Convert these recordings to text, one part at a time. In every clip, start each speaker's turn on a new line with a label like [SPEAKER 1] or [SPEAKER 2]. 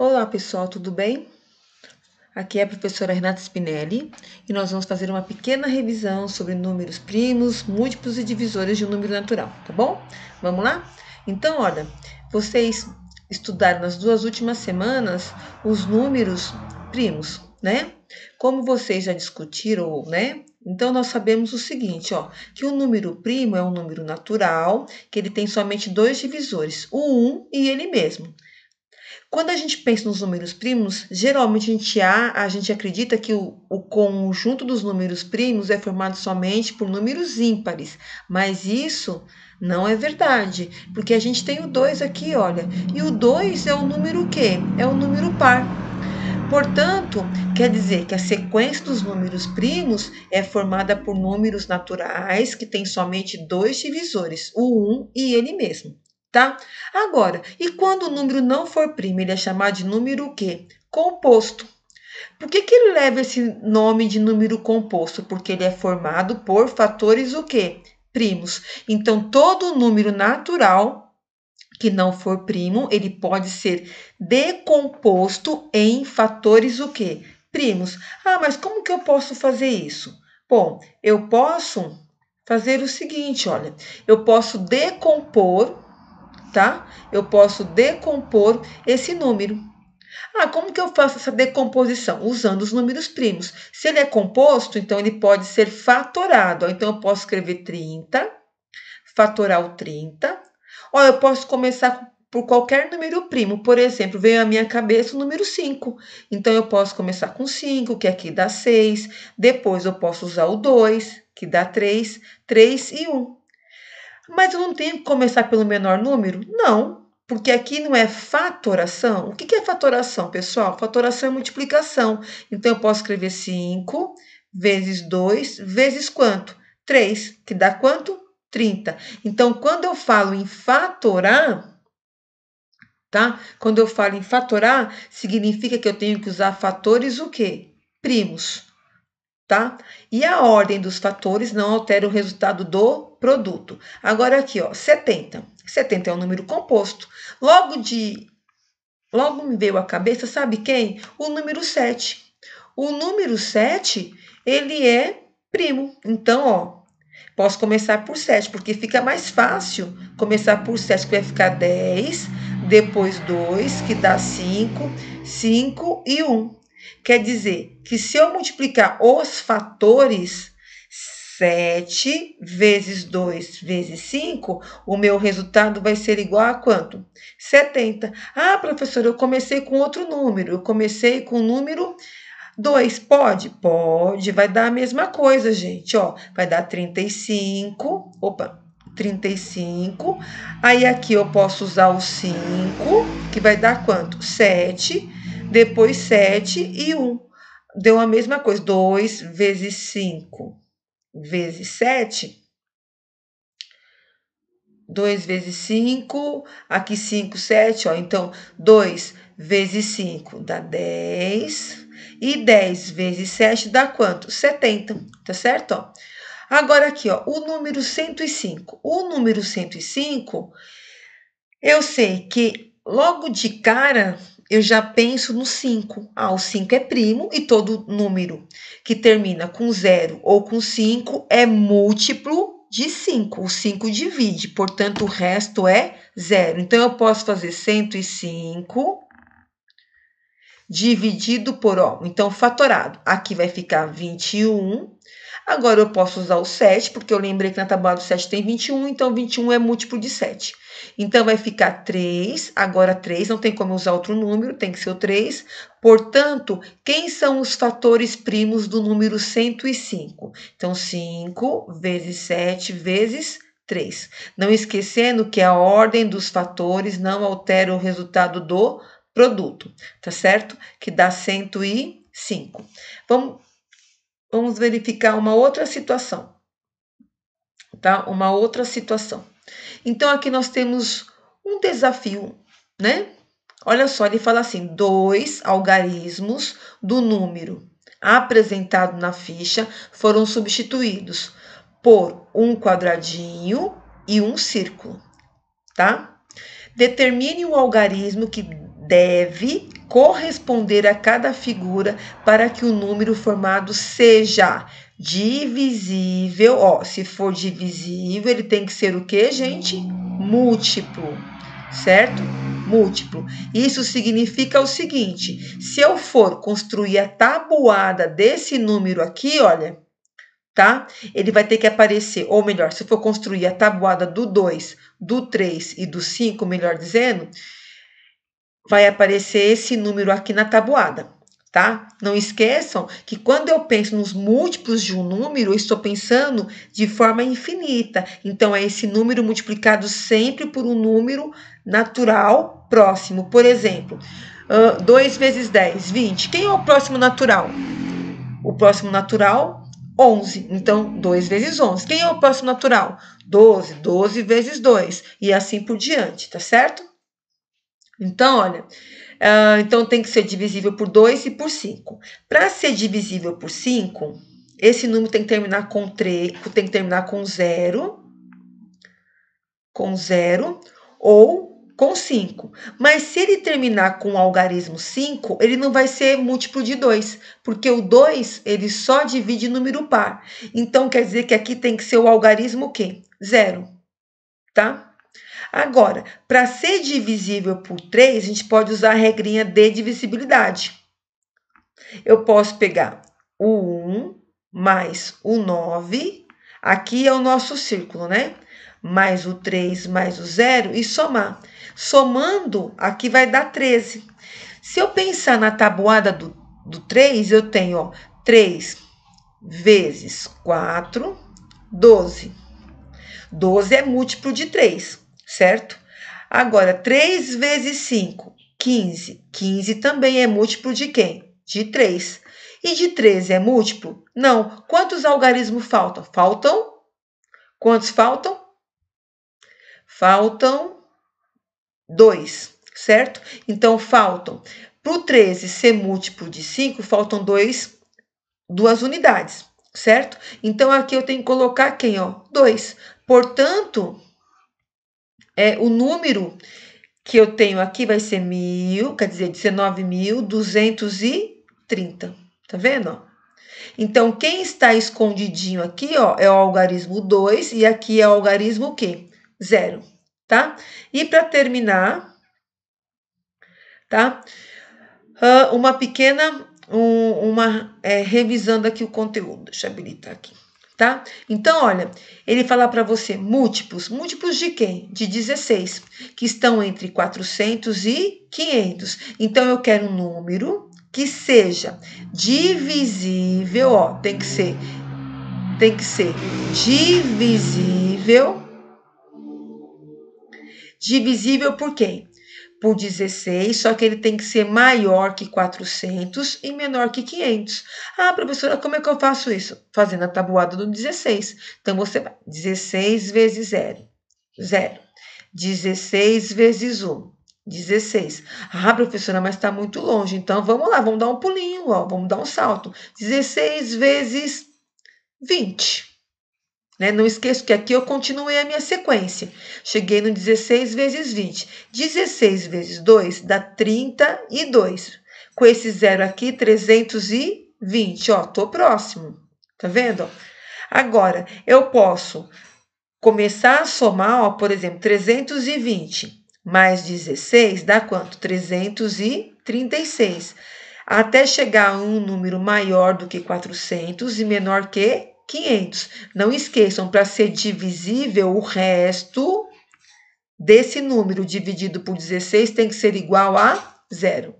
[SPEAKER 1] Olá pessoal, tudo bem? Aqui é a professora Renata Spinelli e nós vamos fazer uma pequena revisão sobre números primos, múltiplos e divisores de um número natural, tá bom? Vamos lá? Então, olha, vocês estudaram nas duas últimas semanas os números primos, né? Como vocês já discutiram, né? Então, nós sabemos o seguinte, ó, que o número primo é um número natural, que ele tem somente dois divisores, o 1 um e ele mesmo. Quando a gente pensa nos números primos, geralmente a gente, há, a gente acredita que o, o conjunto dos números primos é formado somente por números ímpares, mas isso não é verdade, porque a gente tem o 2 aqui, olha, e o 2 é o número quê? É o número par. Portanto, quer dizer que a sequência dos números primos é formada por números naturais que têm somente dois divisores, o 1 um e ele mesmo tá? Agora, e quando o número não for primo, ele é chamado de número o quê? Composto. Por que, que ele leva esse nome de número composto? Porque ele é formado por fatores o quê? Primos. Então, todo número natural que não for primo, ele pode ser decomposto em fatores o quê? Primos. Ah, mas como que eu posso fazer isso? Bom, eu posso fazer o seguinte, olha, eu posso decompor tá? Eu posso decompor esse número. Ah, como que eu faço essa decomposição? Usando os números primos. Se ele é composto, então ele pode ser fatorado. Então, eu posso escrever 30, fatorar o 30. Ou eu posso começar por qualquer número primo. Por exemplo, veio à minha cabeça o número 5. Então, eu posso começar com 5, que aqui dá 6. Depois, eu posso usar o 2, que dá 3, 3 e 1. Mas eu não tenho que começar pelo menor número? Não, porque aqui não é fatoração. O que é fatoração, pessoal? Fatoração é multiplicação. Então, eu posso escrever 5 vezes 2 vezes quanto? 3, que dá quanto? 30. Então, quando eu falo em fatorar, tá? Quando eu falo em fatorar, significa que eu tenho que usar fatores o quê? Primos tá? E a ordem dos fatores não altera o resultado do produto. Agora aqui, ó, 70. 70 é um número composto. Logo de logo me veio à cabeça, sabe quem? O número 7. O número 7, ele é primo. Então, ó, posso começar por 7, porque fica mais fácil começar por 7, que vai ficar 10, depois 2, que dá 5, 5 e 1. Quer dizer que se eu multiplicar os fatores, 7 vezes 2 vezes 5, o meu resultado vai ser igual a quanto? 70. Ah, professor, eu comecei com outro número, eu comecei com o número 2. Pode? Pode, vai dar a mesma coisa, gente, ó, vai dar 35. Opa, 35. Aí aqui eu posso usar o 5, que vai dar quanto? 7 depois 7 e 1. Deu a mesma coisa, 2 vezes 5 vezes 7. 2 vezes 5, aqui 5, 7, ó, então 2 vezes 5 dá 10, e 10 vezes 7 dá quanto? 70, tá certo? Ó. Agora aqui, ó, o número 105. O número 105, eu sei que logo de cara eu já penso no 5. Ah, o 5 é primo e todo número que termina com 0 ou com 5 é múltiplo de 5. O 5 divide, portanto, o resto é 0. Então, eu posso fazer 105 dividido por, ó, então, fatorado. Aqui vai ficar 21 Agora eu posso usar o 7, porque eu lembrei que na tabela do 7 tem 21, então 21 é múltiplo de 7. Então vai ficar 3, agora 3, não tem como usar outro número, tem que ser o 3. Portanto, quem são os fatores primos do número 105? Então 5 vezes 7 vezes 3. Não esquecendo que a ordem dos fatores não altera o resultado do produto, tá certo? Que dá 105. Vamos vamos verificar uma outra situação, tá? Uma outra situação. Então, aqui nós temos um desafio, né? Olha só, ele fala assim: dois algarismos do número apresentado na ficha foram substituídos por um quadradinho e um círculo, tá? Determine o algarismo que deve corresponder a cada figura para que o número formado seja divisível. Ó, se for divisível, ele tem que ser o que, gente? Múltiplo, certo? Múltiplo. Isso significa o seguinte: se eu for construir a tabuada desse número aqui, olha, tá? Ele vai ter que aparecer, ou melhor, se eu for construir a tabuada do 2, do 3 e do 5, melhor dizendo, vai aparecer esse número aqui na tabuada, tá? Não esqueçam que quando eu penso nos múltiplos de um número, eu estou pensando de forma infinita. Então, é esse número multiplicado sempre por um número natural próximo. Por exemplo, 2 vezes 10, 20. Quem é o próximo natural? O próximo natural, 11. Então, 2 vezes 11. Quem é o próximo natural? 12. 12 vezes 2. E assim por diante, tá certo? Então, olha, uh, então tem que ser divisível por 2 e por 5. Para ser divisível por 5, esse número tem que terminar com 3, tem que terminar com 0, com 0 ou com 5. Mas se ele terminar com o algarismo 5, ele não vai ser múltiplo de 2, porque o 2 ele só divide número par. Então quer dizer que aqui tem que ser o algarismo o quê? 0, tá? Agora, para ser divisível por 3, a gente pode usar a regrinha de divisibilidade. Eu posso pegar o 1 mais o 9, aqui é o nosso círculo, né? Mais o 3 mais o 0 e somar. Somando, aqui vai dar 13. Se eu pensar na tabuada do, do 3, eu tenho ó, 3 vezes 4, 12. 12 é múltiplo de 3 certo? Agora, 3 vezes 5, 15. 15 também é múltiplo de quem? De 3. E de 13 é múltiplo? Não. Quantos algarismos faltam? Faltam. Quantos faltam? Faltam 2, certo? Então, faltam. Para o 13 ser múltiplo de 5, faltam 2, duas unidades, certo? Então, aqui eu tenho que colocar quem? 2. Portanto, é, o número que eu tenho aqui vai ser mil, quer dizer, 19.230. Tá vendo? Então, quem está escondidinho aqui, ó, é o algarismo 2 e aqui é o algarismo o quê? Zero, tá? E para terminar, tá? uma pequena, um, uma, é, revisando aqui o conteúdo. Deixa eu habilitar aqui tá? Então, olha, ele fala para você múltiplos. Múltiplos de quem? De 16, que estão entre 400 e 500. Então, eu quero um número que seja divisível, ó, tem que ser tem que ser divisível. Divisível por quem? por 16, só que ele tem que ser maior que 400 e menor que 500. Ah, professora, como é que eu faço isso? Fazendo a tabuada do 16. Então, você vai 16 vezes 0, 0. 16 vezes 1, 16. Ah, professora, mas está muito longe. Então, vamos lá, vamos dar um pulinho, ó, vamos dar um salto. 16 vezes 20. Né? Não esqueço que aqui eu continuei a minha sequência. Cheguei no 16 vezes 20. 16 vezes 2 dá 32. Com esse zero aqui, 320. Ó, tô próximo. Tá vendo? Agora, eu posso começar a somar, ó, por exemplo, 320 mais 16 dá quanto? 336. Até chegar a um número maior do que 400 e menor que 500. Não esqueçam, para ser divisível, o resto desse número dividido por 16 tem que ser igual a zero,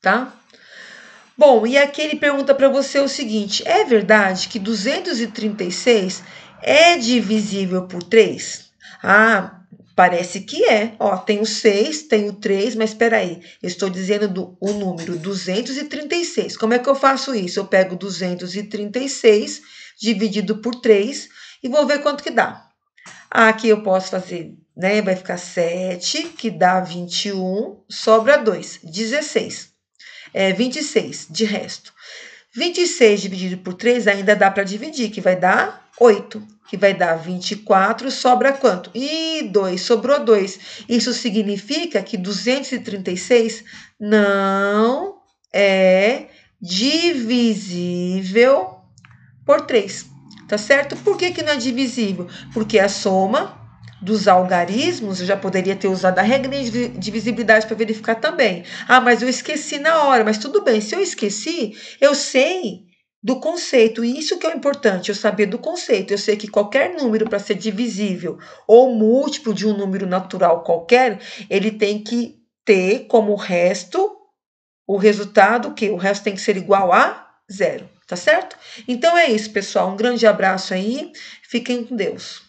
[SPEAKER 1] tá? Bom, e aqui ele pergunta para você o seguinte: é verdade que 236 é divisível por 3? Ah, Parece que é. Ó, tenho o 6, tem 3, mas espera aí. Eu estou dizendo do, o número 236. Como é que eu faço isso? Eu pego 236 dividido por 3 e vou ver quanto que dá. Aqui eu posso fazer, né? Vai ficar 7, que dá 21, sobra 2, 16. É 26 de resto. 26 dividido por 3 ainda dá para dividir, que vai dar 8, que vai dar 24, sobra quanto? E 2, sobrou 2. Isso significa que 236 não é divisível por 3, tá certo? Por que, que não é divisível? Porque a soma dos algarismos, eu já poderia ter usado a regra de divisibilidade para verificar também. Ah, mas eu esqueci na hora, mas tudo bem, se eu esqueci, eu sei do conceito. E isso que é o importante, eu saber do conceito. Eu sei que qualquer número para ser divisível ou múltiplo de um número natural qualquer, ele tem que ter como resto o resultado que o resto tem que ser igual a zero, tá certo? Então é isso, pessoal. Um grande abraço aí. Fiquem com Deus.